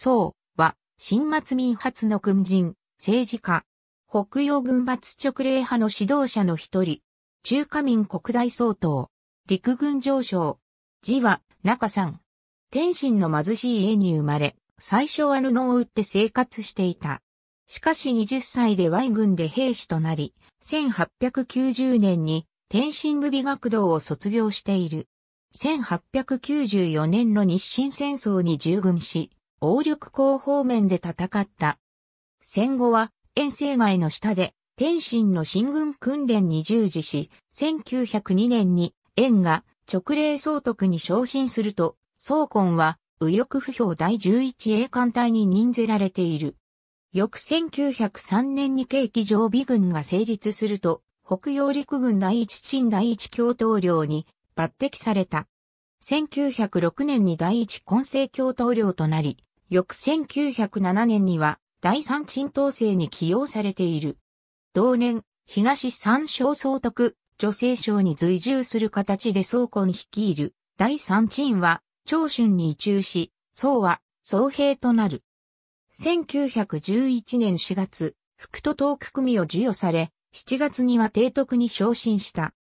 宋は、新末民発の軍人、政治家、北洋軍閥直令派の指導者の一人、中華民国大総統、陸軍上将、字は中さん。天津の貧しい家に生まれ、最初は布を売って生活していた。しかし20歳で Y 軍で兵士となり、1890年に天津武美学堂を卒業している。1894年の日清戦争に従軍し、王力広方面で戦った。戦後は、遠征街の下で、天津の進軍訓練に従事し、1902年に、円が直令総督に昇進すると、総根は、右翼不評第11栄艦隊に任ぜられている。翌1903年に景気常備軍が成立すると、北洋陸軍第一陳第一教頭領に抜擢された。1906年に第一混成教頭領となり、翌1907年には第三鎮統制に起用されている。同年、東三省総督、女性省に随従する形で総根率いる第三鎮は長春に移住し、総は総兵となる。1911年4月、副都東区組を授与され、7月には帝督に昇進した。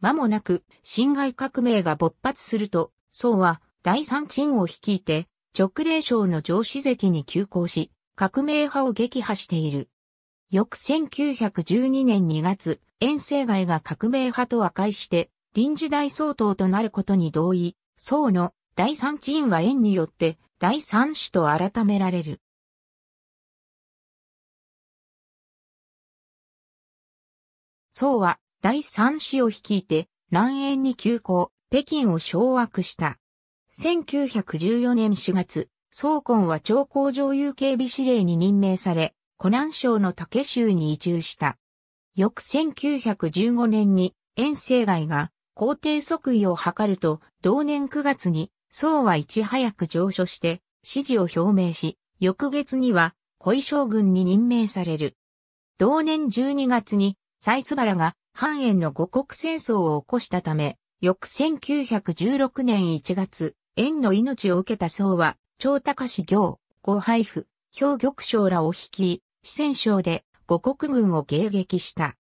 間もなく、辛亥革命が勃発すると、宋は第三鎮を率いて、直令省の上司席に急行し、革命派を撃破している。翌1912年2月、遠征外が革命派と和解して、臨時大総統となることに同意、宋の第三鎮は縁によって第三種と改められる。宋は第三子を率いて南縁に急行、北京を掌握した。1914年4月、総根は長工上有警備司令に任命され、湖南省の竹州に移住した。翌1915年に、遠征外が皇帝即位を図ると、同年9月に、宋はいち早く上書して、支持を表明し、翌月には、小将軍に任命される。同年12月に、蔡津原が、半円の五国戦争を起こしたため、翌1916年1月、縁の命を受けた僧は、長高氏行、後配布、兵玉将らを率い、四川省で五国軍を迎撃した。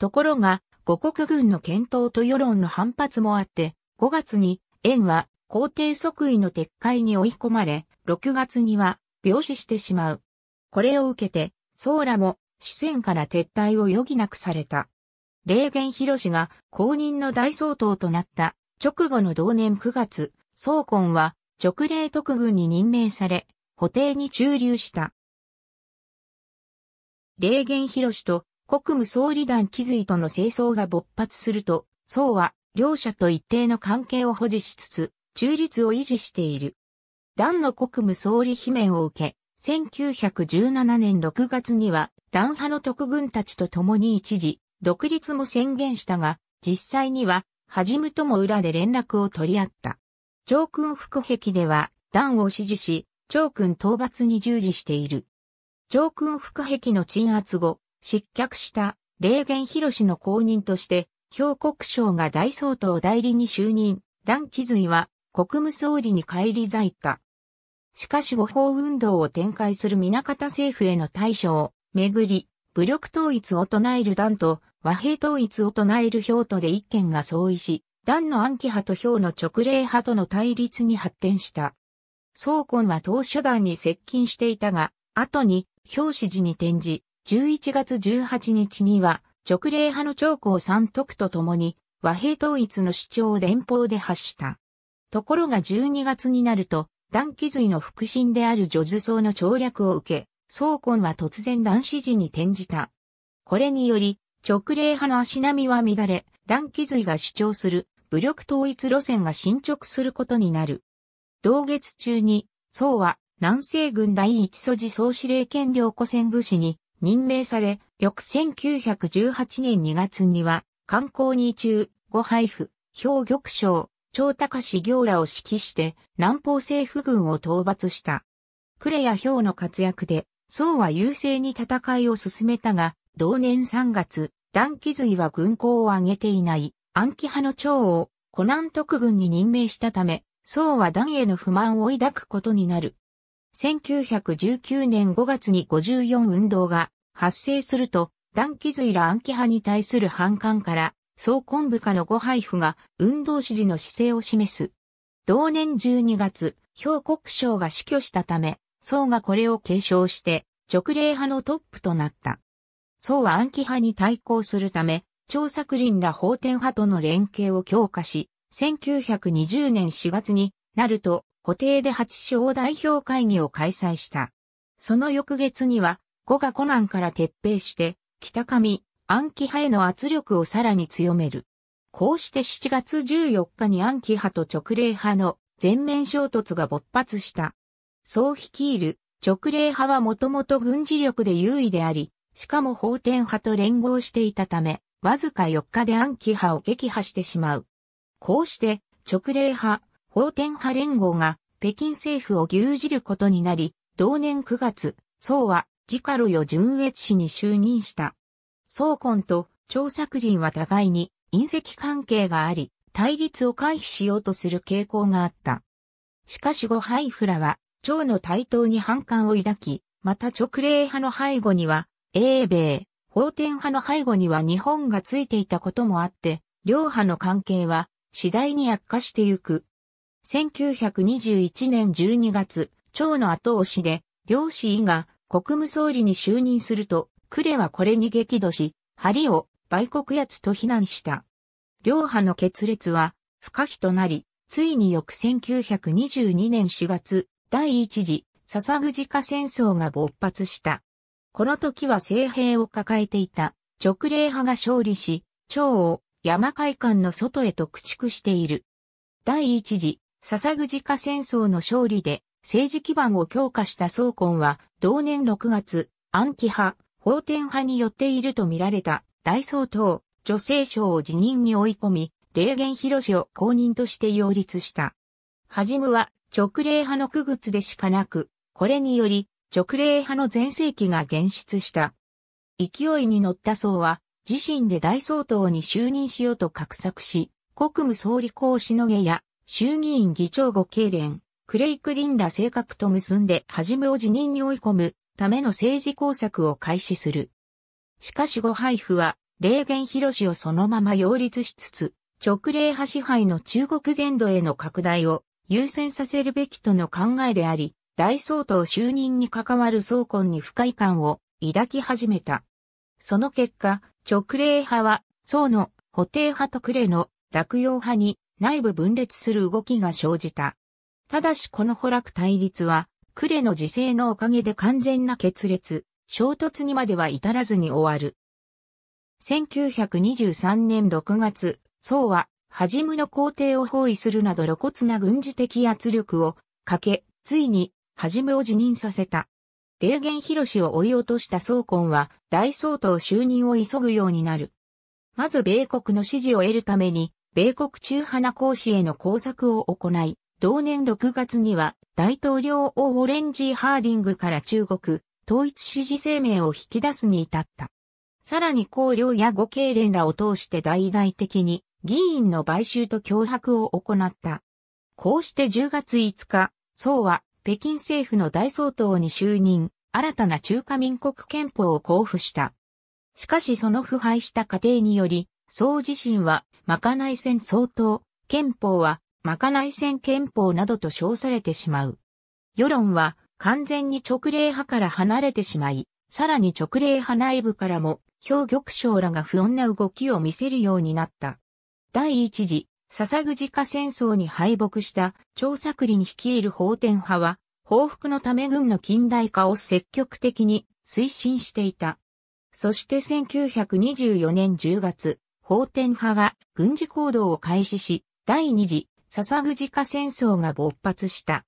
ところが、五国軍の検討と世論の反発もあって、5月に、縁は皇帝即位の撤回に追い込まれ、6月には病死してしまう。これを受けて、僧らも四川から撤退を余儀なくされた。霊源博士が公認の大総統となった直後の同年9月、総根は直令特軍に任命され、補定に駐留した。霊源広と国務総理団気髄との清掃が勃発すると、宋は両者と一定の関係を保持しつつ、中立を維持している。団の国務総理罷免を受け、1917年6月には、団派の特軍たちと共に一時、独立も宣言したが、実際には、はじむとも裏で連絡を取り合った。上君副壁では、段を支持し、長君討伐に従事している。上君副壁の鎮圧後、失脚した霊源広氏の後任として、兵国省が大総統代理に就任、段気髄は国務総理に返り咲いた。しかし誤報運動を展開する南方政府への対処をめぐり、武力統一を唱える段と和平統一を唱える兵とで一件が相違し、団の暗記派と表の直令派との対立に発展した。宗根は当初団に接近していたが、後に表紙時に転じ、11月18日には直令派の長江三徳と共に和平統一の主張を連邦で発した。ところが12月になると、団気髄の腹心である女図層の調略を受け、宗根は突然団指示に転じた。これにより、直令派の足並みは乱れ、団気髄が主張する武力統一路線が進捗することになる。同月中に、宋は南西軍第一素地総司令権領古戦武士に任命され、翌1918年2月には、観光に中、五配布、兵玉将、長高市行らを指揮して、南方政府軍を討伐した。呉や兵の活躍で、宋は優勢に戦いを進めたが、同年3月、断気髄は軍港を挙げていない暗記派の長をコナン特軍に任命したため、宋は段への不満を抱くことになる。1919年5月に54運動が発生すると、段気随ら暗記派に対する反感から、総昆部下のご配布が運動支持の姿勢を示す。同年12月、兵国省が死去したため、宋がこれを継承して、直令派のトップとなった。宋は暗記派に対抗するため、張作林ら法天派との連携を強化し、1920年4月になると、固定で八省代表会議を開催した。その翌月には、五が湖南から撤兵して、北上、暗記派への圧力をさらに強める。こうして7月14日に暗記派と直令派の全面衝突が勃発した。そう率いる直令派はもともと軍事力で優位であり、しかも法典派と連合していたため、わずか4日で暗記派を撃破してしまう。こうして、直令派、法典派連合が北京政府を牛耳ることになり、同年9月、宋は自家路与純越氏に就任した。宋根と張作林は互いに隕石関係があり、対立を回避しようとする傾向があった。しかし後ハイフラは、張の台頭に反感を抱き、また直令派の背後には、英米、法典派の背後には日本がついていたこともあって、両派の関係は次第に悪化してゆく。1921年12月、長の後押しで、両氏伊が国務総理に就任すると、呉はこれに激怒し、針を売国奴と非難した。両派の決裂は不可避となり、ついに翌1922年4月、第一次、笹ぐじか戦争が勃発した。この時は政兵を抱えていた直令派が勝利し、長を山海間の外へと駆逐している。第一次、笹口家戦争の勝利で政治基盤を強化した総根は同年6月、暗記派、法典派によっていると見られた大総統、女性省を辞任に追い込み、霊言広を公認として擁立した。はじむは直令派の区靴でしかなく、これにより直令派の前世紀が現出した。勢いに乗った層は、自身で大総統に就任しようと画策し、国務総理公しのげや、衆議院議長後経連、クレイクリンら性格と結んで、はじめを辞任に追い込むための政治工作を開始する。しかしご配布は、霊言広氏をそのまま擁立しつつ、直令派支配の中国全土への拡大を優先させるべきとの考えであり、大総統就任に関わる総根に不快感を抱き始めた。その結果、直令派は、宋の補定派と呉の落葉派に内部分裂する動きが生じた。ただしこの捕落対立は、呉の自制のおかげで完全な決裂、衝突にまでは至らずに終わる。1923年6月、宋は、はじむの皇帝を包囲するなど露骨な軍事的圧力をかけ、ついにはじめを辞任させた。霊源博を追い落とした総根は大総統就任を急ぐようになる。まず米国の支持を得るために、米国中華な講師への工作を行い、同年6月には大統領をウォレンジー・ハーディングから中国、統一支持声明を引き出すに至った。さらに公領や御経連らを通して大々的に議員の買収と脅迫を行った。こうして10月5日、総は北京政府の大総統に就任、新たな中華民国憲法を交付した。しかしその腐敗した過程により、宋自身は、まかない戦総統、憲法は、まかない戦憲法などと称されてしまう。世論は、完全に直令派から離れてしまい、さらに直令派内部からも、表玉将らが不穏な動きを見せるようになった。第一次笹口家戦争に敗北した張作に率いる法典派は、報復のため軍の近代化を積極的に推進していた。そして1924年10月、法典派が軍事行動を開始し、第二次笹口家戦争が勃発した。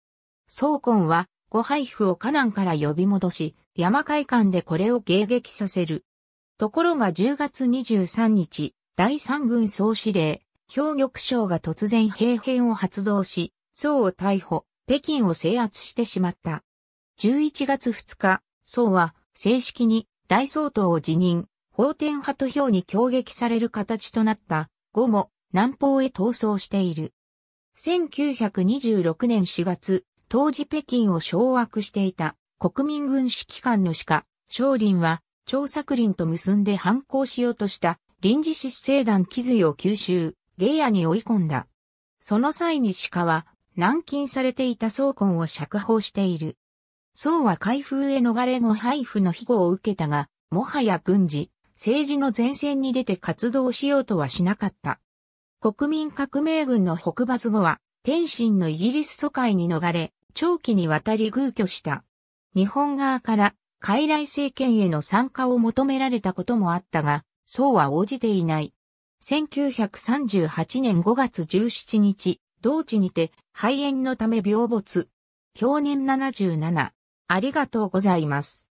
総根は、ご配布を河南から呼び戻し、山海間でこれを迎撃させる。ところが10月23日、第三軍総司令、兵玉将が突然兵変を発動し、宋を逮捕、北京を制圧してしまった。11月2日、宋は正式に大総統を辞任、法天派と表に攻撃される形となった後も南方へ逃走している。1926年4月、当時北京を掌握していた国民軍指揮官の鹿、少林は、張作林と結んで反抗しようとした臨時失政団機髄を吸収。ゲイアに追い込んだ。その際に鹿は軟禁されていた宗根を釈放している。宋は開封へ逃れ後配布の庇護を受けたが、もはや軍事、政治の前線に出て活動しようとはしなかった。国民革命軍の北伐後は、天津のイギリス疎開に逃れ、長期にわたり偶居した。日本側から、傀儡政権への参加を求められたこともあったが、宋は応じていない。1938年5月17日、同地にて肺炎のため病没。去年77。ありがとうございます。